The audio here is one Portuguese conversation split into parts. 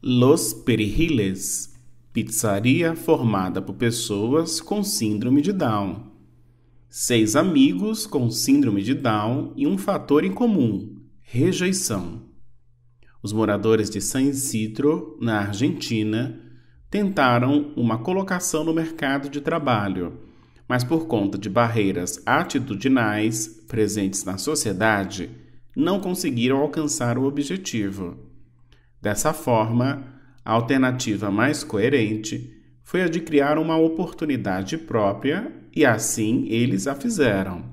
Los Perihiles pizzaria formada por pessoas com síndrome de Down. Seis amigos com síndrome de Down e um fator em comum: rejeição. Os moradores de San Isidro, na Argentina, tentaram uma colocação no mercado de trabalho mas por conta de barreiras atitudinais presentes na sociedade, não conseguiram alcançar o objetivo. Dessa forma, a alternativa mais coerente foi a de criar uma oportunidade própria e assim eles a fizeram.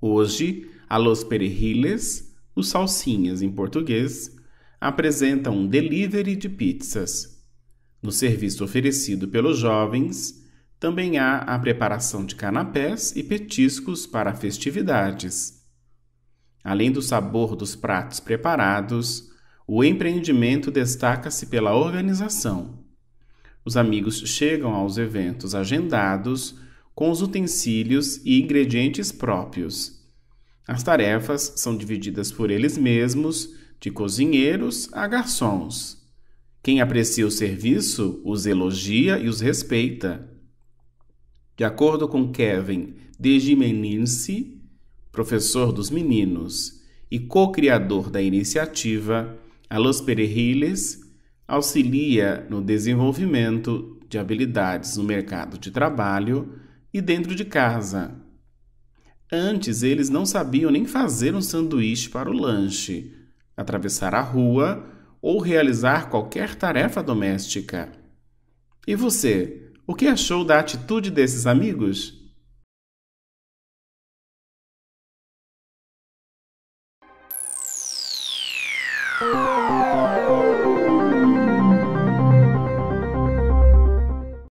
Hoje, a Los Perejiles, os salsinhas em português, apresentam um delivery de pizzas. No serviço oferecido pelos jovens, também há a preparação de canapés e petiscos para festividades. Além do sabor dos pratos preparados, o empreendimento destaca-se pela organização. Os amigos chegam aos eventos agendados com os utensílios e ingredientes próprios. As tarefas são divididas por eles mesmos, de cozinheiros a garçons. Quem aprecia o serviço os elogia e os respeita. De acordo com Kevin Desdimeninsi, professor dos meninos e co-criador da iniciativa, a Los Perejiles auxilia no desenvolvimento de habilidades no mercado de trabalho e dentro de casa. Antes eles não sabiam nem fazer um sanduíche para o lanche, atravessar a rua ou realizar qualquer tarefa doméstica. E você? O que achou da atitude desses amigos?